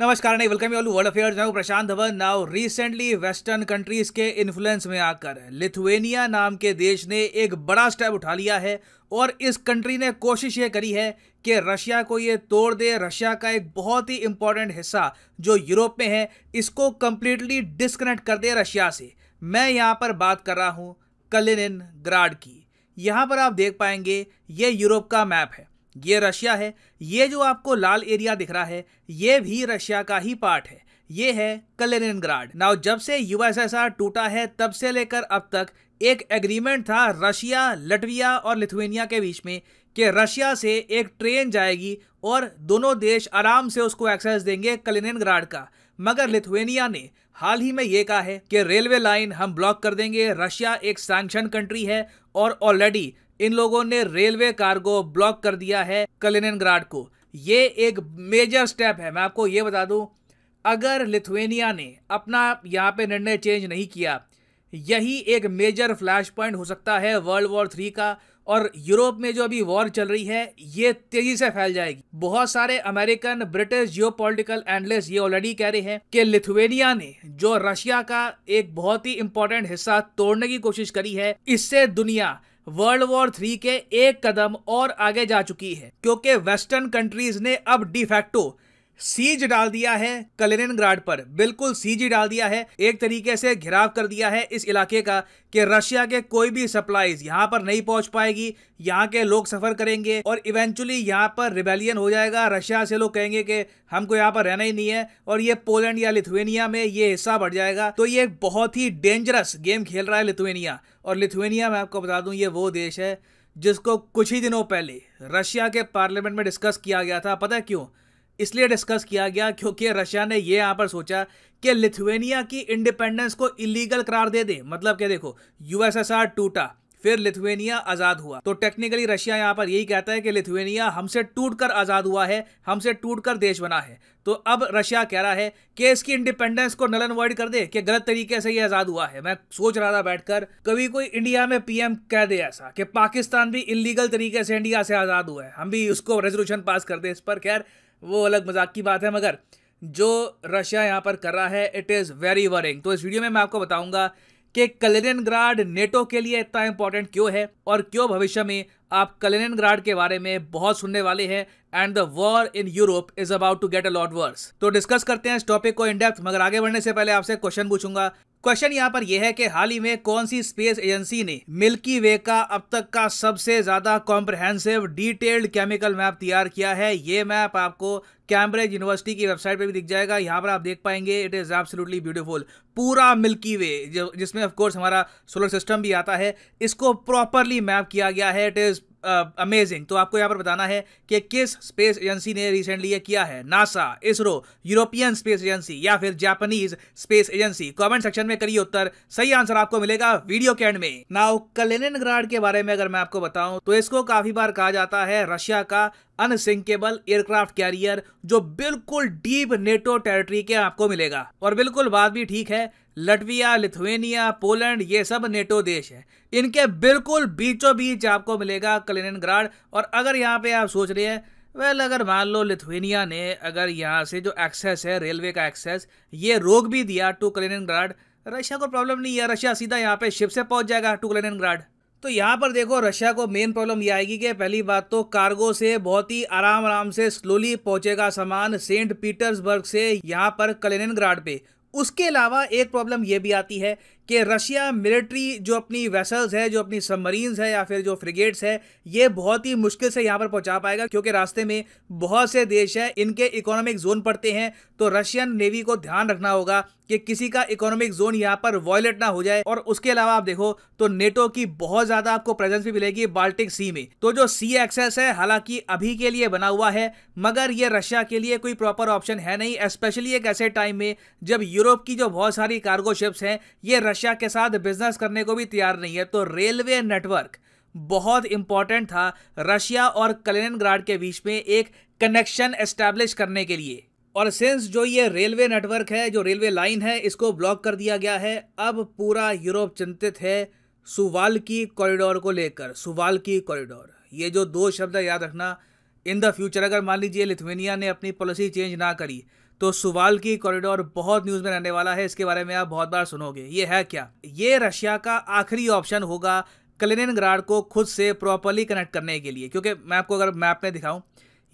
नमस्कार नहीं welcome you world affairs मैं Prashant Dhawan now recently western countries के इन्फ्लुएंस में आकर लिथुएनिया नाम के देश ने एक बड़ा स्टेप उठा लिया है और इस कंट्री ने कोशिश ये करी है कि रशिया को ये तोड़ दे रशिया का एक बहुत ही इंपॉर्टेंट हिस्सा जो यूरोप में है इसको कम्प्लीटली डिसकनेक्ट कर दे रशिया से मैं यहाँ पर बात कर रहा हूँ कलिन ग्राड की यहाँ पर आप देख पाएंगे ये यूरोप का मैप है ये रशिया है ये जो आपको लाल एरिया दिख रहा है ये भी रशिया का ही पार्ट है ये है कलेनिनग्राड नाउ जब से यूएसएसआर टूटा है तब से लेकर अब तक एक एग्रीमेंट था रशिया लटविया और लिथुएनिया के बीच में कि रशिया से एक ट्रेन जाएगी और दोनों देश आराम से उसको एक्सेस देंगे कलिनिनग्राड का मगर लिथुएनिया ने हाल ही में ये कहा है कि रेलवे लाइन हम ब्लॉक कर देंगे रशिया एक सैंक्शन कंट्री है और ऑलरेडी इन लोगों ने रेलवे कार्गो ब्लॉक कर दिया है कलिनिनग्राड को ये एक मेजर स्टेप है मैं आपको ये बता दूं अगर लिथुएनिया ने अपना यहाँ पे निर्णय चेंज नहीं किया यही एक मेजर फ्लैश पॉइंट हो सकता है वर्ल्ड वॉर थ्री का और यूरोप में जो अभी वॉर चल रही है ये तेजी से फैल जाएगी बहुत सारे American British geopolitical analyst ये ऑलरेडी कह रहे हैं कि लिथुवेनिया ने जो रशिया का एक बहुत ही इंपॉर्टेंट हिस्सा तोड़ने की कोशिश करी है इससे दुनिया वर्ल्ड वॉर थ्री के एक कदम और आगे जा चुकी है क्योंकि वेस्टर्न कंट्रीज ने अब डिफेक्टो सीज डाल दिया है कलेरिन ग्राड पर बिल्कुल सीज डाल दिया है एक तरीके से घिराव कर दिया है इस इलाके का कि रशिया के कोई भी सप्लाईज यहाँ पर नहीं पहुंच पाएगी यहाँ के लोग सफर करेंगे और इवेंचुअली यहाँ पर रिबेलियन हो जाएगा रशिया से लोग कहेंगे कि हमको यहाँ पर रहना ही नहीं है और ये पोलैंड या लिथुएनिया में ये हिस्सा बढ़ जाएगा तो ये एक बहुत ही डेंजरस गेम खेल रहा है लिथुएनिया और लिथुएनिया मैं आपको बता दूं ये वो देश है जिसको कुछ ही दिनों पहले रशिया के पार्लियामेंट में डिस्कस किया गया था पता है क्यों इसलिए डिस्कस किया गया क्योंकि रशिया ने यह यहां पर सोचा कि लिथुएनिया की इंडिपेंडेंस को इलीगल करार दे दे मतलब क्या देखो यूएसएसआर टूटा फिर लिथुएनिया आज़ाद हुआ तो टेक्निकली रशिया यहां पर यही कहता है कि लिथुएनिया हमसे टूटकर आज़ाद हुआ है हमसे टूटकर देश बना है तो अब रशिया कह रहा है कि इसकी इंडिपेंडेंस को नलन वर्ड कर दे कि गलत तरीके से ये आज़ाद हुआ है मैं सोच रहा था बैठकर कभी कोई इंडिया में पीएम कह दे ऐसा कि पाकिस्तान भी इलीगल तरीके से इंडिया से आज़ाद हुआ है हम भी उसको रेजोल्यूशन पास कर दे इस पर खैर वो अलग मजाक की बात है मगर जो रशिया यहाँ पर कर रहा है इट इज़ वेरी वरिंग तो इस वीडियो में मैं आपको बताऊंगा कि ग्राड नेटो के लिए इतना इंपॉर्टेंट क्यों है और क्यों भविष्य में आप ग्राड के बारे में बहुत सुनने वाले हैं and the war in Europe is about to get a lot worse तो डिस्कस करते हैं इस टॉपिक को इन मगर आगे बढ़ने से पहले आपसे क्वेश्चन पूछूंगा क्वेश्चन यहाँ पर यह है कि हाल ही में कौन सी स्पेस एजेंसी ने मिल्की वे का अब तक का सबसे ज्यादा कॉम्प्रहेंसिव डिटेल्ड केमिकल मैप तैयार किया है ये मैप आपको कैम्ब्रिज यूनिवर्सिटी की वेबसाइट पे भी दिख जाएगा यहाँ पर आप देख पाएंगे इट इज़ एब्सोल्युटली ब्यूटीफुल पूरा मिल्की वे जिसमें ऑफकोर्स हमारा सोलर सिस्टम भी आता है इसको प्रॉपरली मैप किया गया है इट इज़ अमेजिंग तो आपको यहाँ पर बताना है कि किस स्पेस एजेंसी ने रिसेंटली ये किया है NASA ISRO European Space Agency या फिर Japanese Space Agency comment section में करिए उत्तर सही आंसर आपको मिलेगा वीडियो के एंड में नाउ कलेनिन के बारे में अगर मैं आपको बताऊं तो इसको काफी बार कहा जाता है रशिया का अनसिंकेबल एयरक्राफ्ट कैरियर जो बिल्कुल डीप नेटो टेरिटरी के आपको मिलेगा और बिल्कुल बात भी ठीक है लटविया लिथुएनिया पोलैंड ये सब नेटो देश हैं इनके बिल्कुल बीचों बीच आपको मिलेगा कलिनिनग्राड और अगर यहाँ पे आप सोच रहे हैं वेल अगर मान लो लिथुएनिया ने अगर यहाँ से जो एक्सेस है रेलवे का एक्सेस ये रोक भी दिया टू कलिनिनग्राड रशिया को प्रॉब्लम नहीं है रशिया सीधा यहाँ पे शिप से पहुँच जाएगा टू कलिनिनग्राड तो यहाँ पर देखो रशिया को मेन प्रॉब्लम ये आएगी कि पहली बात तो कार्गो से बहुत ही आराम आराम से स्लोली पहुँचेगा सामान सेंट पीटर्सबर्ग से यहाँ पर कलेनिनग्राड पे उसके अलावा एक प्रॉब्लम यह भी आती है कि रशिया मिलिट्री जो अपनी वेसल्स है जो अपनी सबमरीन है या फिर जो फ्रिगेट्स है ये बहुत ही मुश्किल से यहाँ पर पहुँचा पाएगा क्योंकि रास्ते में बहुत से देश हैं इनके इकोनॉमिक जोन पड़ते हैं तो रशियन नेवी को ध्यान रखना होगा कि किसी का इकोनॉमिक जोन यहाँ पर वॉयलेट ना हो जाए और उसके अलावा आप देखो तो नेटो की बहुत ज्यादा आपको प्रेजेंस भी मिलेगी बाल्टिक सी में तो जो सी एक्सेस है हालांकि अभी के लिए बना हुआ है मगर ये रशिया के लिए कोई प्रॉपर ऑप्शन है नहीं स्पेशली एक ऐसे टाइम में जब यूरोप की जो बहुत सारी कार्गो शिप्स हैं ये रशिया रशिया के साथ बिजनेस करने को भी तैयार नहीं है तो रेलवे नेटवर्क बहुत इंपॉर्टेंट था रशिया और कलेन के बीच में एक कनेक्शन एस्टैब्लिश करने के लिए और सिंस जो ये रेलवे नेटवर्क है जो रेलवे लाइन है इसको ब्लॉक कर दिया गया है अब पूरा यूरोप चिंतित है सुवाल की कॉरिडोर को लेकर सुवाल की कॉरिडोर ये जो दो शब्द याद रखना इन द फ्यूचर अगर मान लीजिए लिथुनिया ने अपनी पॉलिसी चेंज ना करी तो सुवाल की कॉरिडोर बहुत न्यूज़ में रहने वाला है इसके बारे में आप बहुत बार सुनोगे ये है क्या ये रशिया का आखिरी ऑप्शन होगा ग्राड को खुद से प्रॉपरली कनेक्ट करने के लिए क्योंकि मैं आपको अगर मैप में दिखाऊं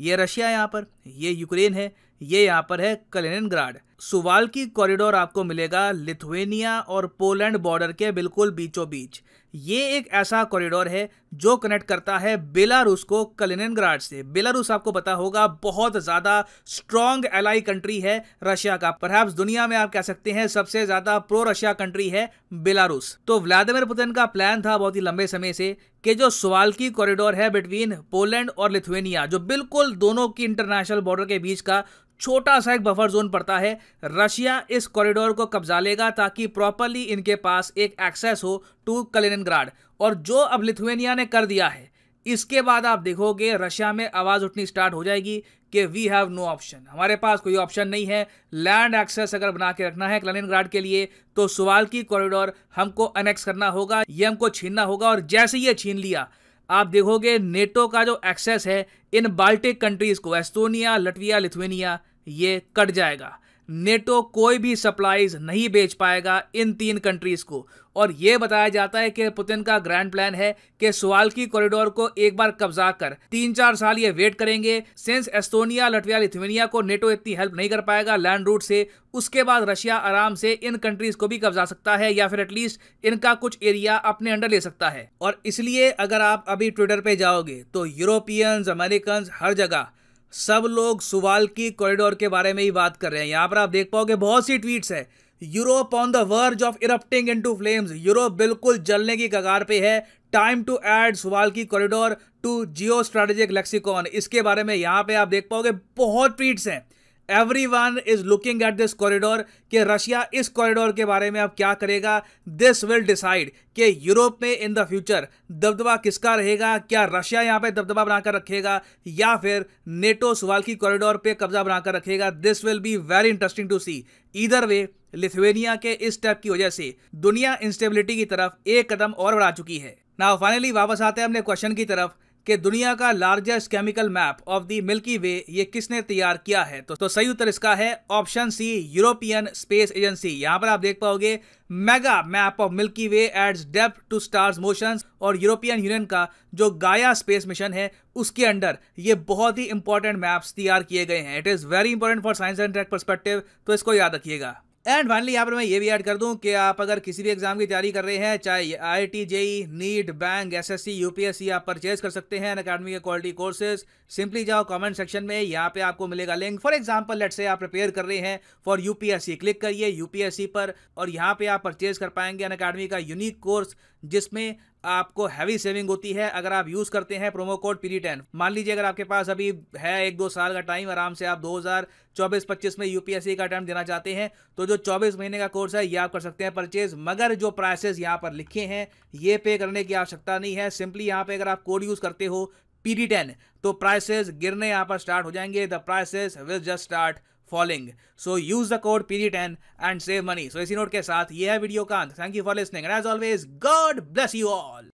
ये रशिया यहाँ पर ये यूक्रेन है ये यहाँ पर है ग्राड सुवाल की कॉरिडोर आपको मिलेगा लिथुएनिया और पोलैंड बॉर्डर के बिल्कुल बीचों बीच ये एक ऐसा कॉरिडोर है जो कनेक्ट करता है बेलारूस को कलिनिनग्राड से बेलारूस आपको पता होगा बहुत ज़्यादा स्ट्रॉन्ग एलाई कंट्री है रशिया का परहैप्स दुनिया में आप कह सकते हैं सबसे ज़्यादा प्रो रशिया कंट्री है बेलारूस तो व्लादिमिर पुतिन का प्लान था बहुत ही लंबे समय से कि जो सवाल की कॉरिडोर है बिटवीन पोलैंड और लिथुएनिया जो बिल्कुल दोनों की इंटरनेशनल बॉर्डर के बीच का छोटा सा एक बफर जोन पड़ता है रशिया इस कॉरिडोर को कब्जा लेगा ताकि प्रॉपरली इनके पास एक एक्सेस हो टू कलिनग्राड और जो अब लिथुएनिया ने कर दिया है इसके बाद आप देखोगे रशिया में आवाज़ उठनी स्टार्ट हो जाएगी कि वी हैव नो ऑप्शन हमारे पास कोई ऑप्शन नहीं है लैंड एक्सेस अगर बना के रखना है कलिनग्राड के लिए तो सुवाल की कॉरिडोर हमको अनेक्स करना होगा ये हमको छीनना होगा और जैसे ये छीन लिया आप देखोगे नेटो का जो एक्सेस है इन बाल्टिक कंट्रीज़ को एस्तोनिया लटविया लिथुएनिया ये कट जाएगा नेटो कोई भी सप्लाईज नहीं बेच पाएगा इन तीन कंट्रीज को और ये बताया जाता है कि पुतिन का ग्रैंड प्लान है कि सुवाल्की कॉरिडोर को एक बार कब्जा कर तीन चार साल ये वेट करेंगे सिंस एस्टोनिया लटविया लिथुनिया को नेटो इतनी हेल्प नहीं कर पाएगा लैंड रूट से उसके बाद रशिया आराम से इन कंट्रीज को भी कब्जा सकता है या फिर एटलीस्ट इनका कुछ एरिया अपने अंडर ले सकता है और इसलिए अगर आप अभी ट्विटर पर जाओगे तो यूरोपियंस अमेरिकन हर जगह सब लोग सुवाल की कॉरिडोर के बारे में ही बात कर रहे हैं यहाँ पर आप देख पाओगे बहुत सी ट्वीट्स है Europe on the verge of erupting into flames Europe बिल्कुल जलने की कगार पे है time to add Suwalki corridor to geostrategic lexicon इसके बारे में यहाँ पे आप देख पाओगे बहुत ट्वीट्स हैं everyone is looking at this corridor कि रशिया इस कॉरिडोर के बारे में अब क्या करेगा दिस विल डिसाइड कि यूरोप में इन द फ्यूचर दबदबा किसका रहेगा क्या रशिया यहाँ पे दबदबा बनाकर रखेगा या फिर नेटो सवाल की कॉरिडोर पे कब्जा बनाकर रखेगा this will be very interesting to see इधर वे लिथुवेनिया के इस स्टेप की वजह से दुनिया इंस्टेबिलिटी की तरफ एक कदम और बढ़ा चुकी है नाउ फाइनली वापस आते हैं अपने क्वेश्चन की तरफ कि दुनिया का largest chemical map of the Milky Way ये किसने तैयार किया है तो, तो सही उत्तर इसका है option C European Space Agency यहां पर आप देख पाओगे mega map of Milky Way adds depth to stars motion और यूरोपियन यूनियन का जो गाया स्पेस मिशन है उसके अंडर ये बहुत ही इंपॉर्टेंट मैप्स तैयार किए गए हैं it is very important for science and tech perspective तो इसको याद रखिएगा एंड फाइनली यहाँ पर मैं ये भी ऐड कर दूं कि आप अगर किसी भी एग्जाम की तैयारी कर रहे हैं चाहे I T JEE NEET bank S S C U P S C आप परचेज कर सकते हैं अकेडमी के क्वालिटी कोर्सेज सिंपली जाओ कमेंट सेक्शन में यहाँ पे आपको मिलेगा लिंक फॉर एग्जाम्पल लेट से आप प्रिपेयर कर रहे हैं for U P S C click करिए यू पी एस सी पर और यहाँ पे आप परचेज कर पाएंगे अन अकेडमी का यूनिक कोर्स जिसमें आपको हैवी सेविंग होती है अगर आप यूज़ करते हैं प्रोमो कोड पीरी टेन मान लीजिए अगर आपके पास अभी है एक दो साल का टाइम आराम से आप 2024-25 में यूपीएससी का अटैम्प्ट देना चाहते हैं तो जो 24 महीने का कोर्स है ये आप कर सकते हैं परचेज मगर जो प्राइसेस यहाँ पर लिखे हैं ये पे करने की आवश्यकता नहीं है सिंपली यहाँ पर अगर आप कोड यूज़ करते हो पी टेन तो प्राइसेस गिरने यहाँ पर स्टार्ट हो जाएंगे the prices will just start following so use the code piri ten and save money so इसी नोट के साथ ये है वीडियो का अंत thank you for listening and as always God bless you all